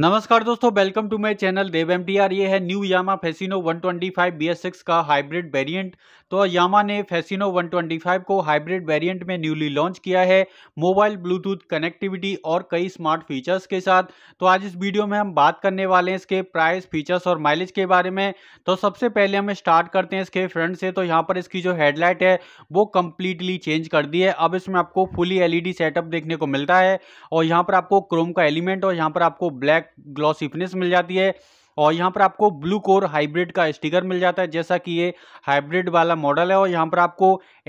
नमस्कार दोस्तों welcome to my channel Dev M ये है न्यू यामा फेसिनो 125 सिक्स का हाइब्रिड वेरिएंट तो यामा ने फेसिनो 125 को हाइब्रिड वेरिएंट में न्यूली लॉन्च किया है मोबाइल ब्लूटूथ कनेक्टिविटी और कई स्मार्ट फीचर्स के साथ तो आज इस वीडियो में हम बात करने वाले हैं इसके प्राइस फीचर्स और माइलेज के बारे में तो सबसे पहले हम स्टार्ट करते हैं इसके फ्रंट से तो यहाँ पर इसकी जो हेडलाइट है वो कम्प्लीटली चेंज कर दी है अब इसमें आपको फुली एल सेटअप देखने को मिलता है और यहाँ पर आपको क्रोम का एलिमेंट और यहाँ पर आपको ब्लैक ब्लैक ग्लॉसी फिनिश मिल जाती है और यहाँ पर आपको ब्लू कोर हाइब्रिड का स्टिकर मिल जाता है जैसा कि ये हाइब्रिड वाला मॉडल है और यहाँ पर आपको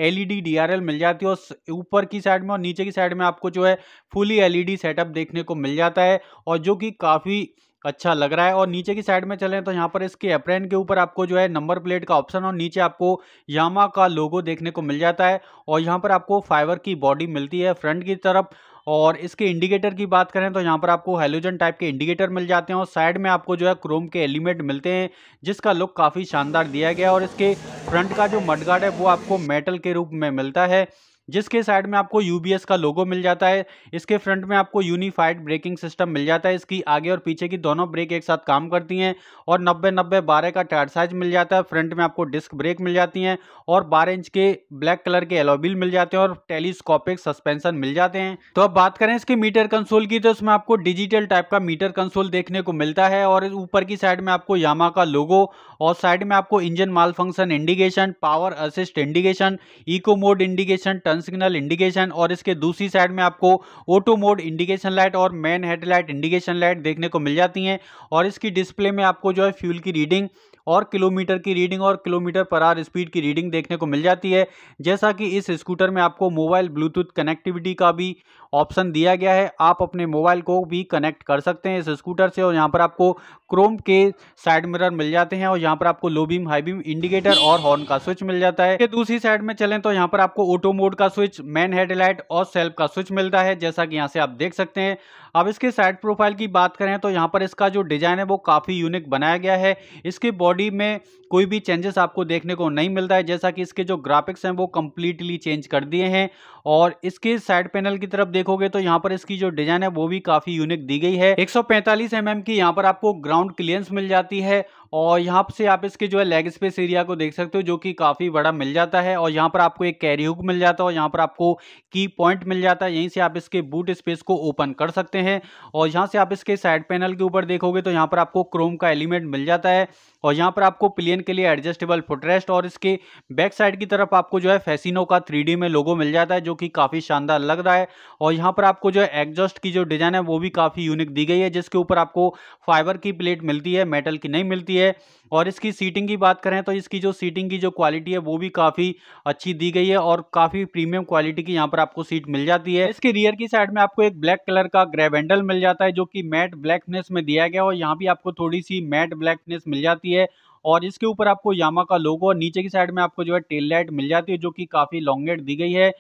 एलईडी डीआरएल मिल जाती है और ऊपर की साइड में और नीचे की साइड में आपको जो है फुली एलईडी सेटअप देखने को मिल जाता है और जो कि काफ़ी अच्छा लग रहा है और नीचे की साइड में चलें तो यहाँ पर इसके एप्रेन के ऊपर आपको जो है नंबर प्लेट का ऑप्शन और नीचे आपको यामा का लोगो देखने को मिल जाता है और यहाँ पर आपको फाइबर की बॉडी मिलती है फ्रंट की तरफ और इसके इंडिकेटर की बात करें तो यहाँ पर आपको हेलोजन टाइप के इंडिकेटर मिल जाते हैं और साइड में आपको जो है क्रोम के एलिमेंट मिलते हैं जिसका लुक काफ़ी शानदार दिया गया और इसके फ्रंट का जो मडगार्ड है वो आपको मेटल के रूप में मिलता है जिसके साइड में आपको यू का लोगो मिल जाता है इसके फ्रंट में आपको यूनिफाइड ब्रेकिंग सिस्टम मिल जाता है इसकी आगे और पीछे की दोनों ब्रेक एक साथ काम करती हैं और नब्बे नब्बे बारह का टायर साइज मिल जाता है फ्रंट में आपको डिस्क ब्रेक मिल जाती हैं और बारह इंच के ब्लैक कलर के एलोबिल मिल जाते हैं और टेलीस्कोपिक सस्पेंशन मिल जाते हैं तो अब बात करें इसके मीटर कंसोल की तो इसमें आपको डिजिटल टाइप का मीटर कंसोल देखने को मिलता है और ऊपर की साइड में आपको यामा का लोगो और साइड में आपको engine malfunction indication power assist indication eco mode indication turn turn signal indication और इसके दूसरी साइड में आपको ऑटो मोड इंडिकेशन लाइट और मेन हेडलाइट इंडिकेशन लाइट देखने को मिल जाती हैं और इसकी डिस्प्ले में आपको जो है फ्यूल की रीडिंग और किलोमीटर की रीडिंग और किलोमीटर पर आर स्पीड की रीडिंग देखने को मिल जाती है जैसा कि इस स्कूटर में आपको मोबाइल ब्लूटूथ कनेक्टिविटी का भी ऑप्शन दिया गया है आप अपने मोबाइल को भी कनेक्ट कर सकते हैं इस स्कूटर से और यहाँ पर आपको क्रोम के साइड मिरर मिल जाते हैं और यहाँ पर आपको low beam high beam indicator और हॉर्न का स्विच मिल जाता है दूसरी साइड में चलें तो यहाँ पर आपको ऑटो मोड का स्विच मैन हेडलाइट और सेल्फ का स्विच मिलता है जैसा कि यहाँ से आप देख सकते हैं अब इसके साइड प्रोफाइल की बात करें तो यहाँ पर इसका जो डिजाइन है वो काफ़ी यूनिक बनाया गया है इसके बॉडी बॉडी में कोई भी चेंजेस आपको देखने को नहीं मिलता है जैसा कि इसके जो ग्राफिक्स हैं वो कम्प्लीटली चेंज कर दिए हैं और इसके साइड पैनल की तरफ देखोगे तो यहाँ पर इसकी जो डिजाइन है वो भी काफी यूनिक दी गई है 145 एमएम mm की यहाँ पर आपको ग्राउंड क्लियरेंस मिल जाती है और यहाँ से आप इसके जो है लेग स्पेस एरिया को देख सकते हो जो कि काफ़ी बड़ा मिल जाता है और यहाँ पर आपको एक कैरी हुक मिल जाता है और यहाँ पर आपको की पॉइंट मिल जाता है यहीं से आप इसके बूट स्पेस को ओपन कर सकते हैं और यहाँ से आप इसके साइड पैनल के ऊपर देखोगे तो यहाँ पर आपको क्रोम का एलिमेंट मिल जाता है और यहाँ पर आपको प्लेन के लिए एडजस्टेबल फुटरेस्ट और इसके बैक साइड की तरफ आपको जो है फैसिनो का थ्री में लोगो मिल जाता है जो कि काफ़ी शानदार लग रहा है और यहाँ पर आपको जो एग्जॉस्ट की जो डिज़ाइन है वो भी काफ़ी यूनिक दी गई है जिसके ऊपर आपको फाइबर की प्लेट मिलती है मेटल की नहीं मिलती है और इसकी सीटिंग की बात करें तो इसकी जो सीटिंग की जो क्वालिटी है वो भी काफ़ी अच्छी दी गई है और काफ़ी प्रीमियम क्वालिटी की यहाँ पर आपको सीट मिल जाती है इसके रियर की साइड में आपको एक ब्लैक कलर का ग्रैब हैंडल मिल जाता है जो कि मैट ब्लैकनेस में दिया गया और यहाँ भी आपको थोड़ी सी मैट ब्लैकनेस मिल जाती है और इसके ऊपर आपको यामा का लोगो और नीचे की साइड में आपको जो है टेल लाइट मिल जाती है जो कि काफ़ी लॉन्गेट दी गई है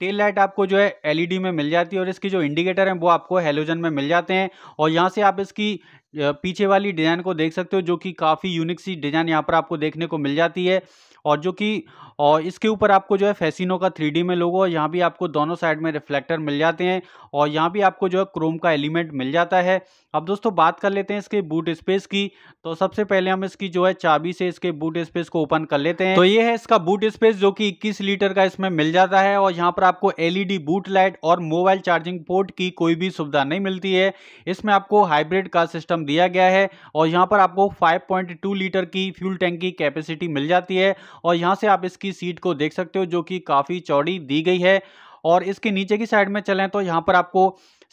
टेल लाइट आपको जो है एलईडी में मिल जाती है और इसकी जो इंडिकेटर हैं वो आपको हेलोजन में मिल जाते हैं और यहाँ से आप इसकी पीछे वाली डिज़ाइन को देख सकते हो जो कि काफ़ी यूनिक सी डिज़ाइन यहाँ पर आपको देखने को मिल जाती है और जो कि और इसके ऊपर आपको जो है फैसिनो का थ्री में लोगो और यहाँ भी आपको दोनों साइड में रिफ्लेक्टर मिल जाते हैं और यहाँ भी आपको जो है क्रोम का एलिमेंट मिल जाता है अब दोस्तों बात कर लेते हैं इसके बूट स्पेस की तो सबसे पहले हम इसकी जो है चाबी से इसके बूट स्पेस को ओपन कर लेते हैं तो ये है इसका बूट स्पेस जो कि 21 लीटर का इसमें मिल जाता है और यहाँ पर आपको एलईडी बूट लाइट और मोबाइल चार्जिंग पोर्ट की कोई भी सुविधा नहीं मिलती है इसमें आपको हाइब्रिड का सिस्टम दिया गया है और यहाँ पर आपको फाइव लीटर की फ्यूल टैंक की कैपेसिटी मिल जाती है और यहाँ से आप इसकी की सीट को देख सकते हो जो कि काफ़ी चौड़ी दी गई है और इसके नीचे की साइड में चलें तो यहाँ पर आपको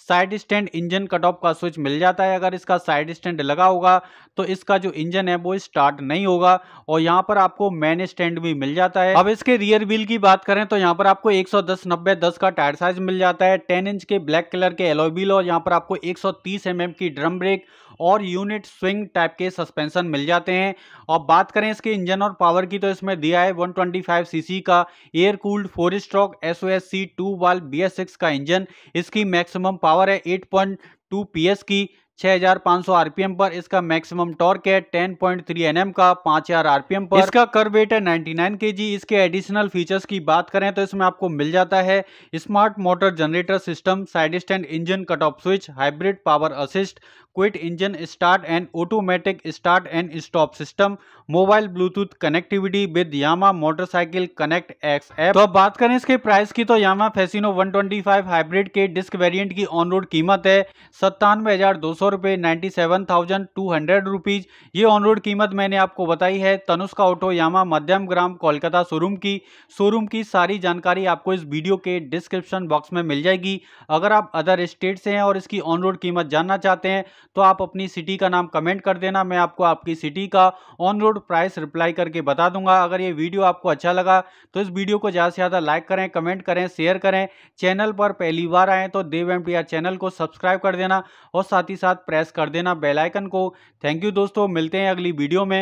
side stand engine cut off का स्विच मिल जाता है अगर इसका साइड स्टैंड लगा होगा तो इसका जो इंजन है वो स्टार्ट नहीं होगा और यहाँ पर आपको मैन स्टैंड भी मिल जाता है अब इसके रियर व्हील की बात करें तो यहाँ पर आपको 110 90 10 का टायर साइज मिल जाता है 10 इंच के ब्लैक कलर के एलोबिल और यहाँ पर आपको एक सौ mm की ड्रम ब्रेक और यूनिट स्विंग टाइप के सस्पेंशन मिल जाते हैं और बात करें इसके इंजन और पावर की तो इसमें दिया है 125 सीसी का air cooled four stroke S O S C two valve B S six का इंजन इसकी मैक्सिमम पावर है 8.2 पॉइंट की 6500 आरपीएम पर इसका मैक्सिमम टॉर्क है 10.3 एनएम का 5000 आरपीएम पर इसका कर वेट है 99 केजी इसके एडिशनल फीचर्स की बात करें तो इसमें आपको मिल जाता है smart motor generator system side stand engine cut off switch hybrid power assist quiet engine start and automatic start and stop system mobile bluetooth connectivity with Yamaha motorcycle connect X app तो अब बात करें इसके price की तो Yamaha Fascino 125 hybrid के disc variant की on road कीमत है सत्तानवे हज़ार दो सौ रुपये ninety seven thousand two hundred rupees ये ऑन रोड कीमत मैंने आपको बताई है Tanushka auto Yamaha Madhyamgram Kolkata showroom की शोरूम की सारी जानकारी आपको इस वीडियो के डिस्क्रिप्शन बॉक्स में मिल जाएगी अगर आप अदर स्टेट से हैं और इसकी ऑन रोड कीमत जानना चाहते हैं तो आप अपनी सिटी का नाम कमेंट कर देना मैं आपको आपकी सिटी का ऑन रोड प्राइस रिप्लाई करके बता दूंगा अगर ये वीडियो आपको अच्छा लगा तो इस वीडियो को ज़्यादा से ज़्यादा लाइक करें कमेंट करें शेयर करें चैनल पर पहली बार आएँ तो देव एम चैनल को सब्सक्राइब कर देना और साथ ही साथ प्रेस कर देना बेलाइकन को थैंक यू दोस्तों मिलते हैं अगली वीडियो में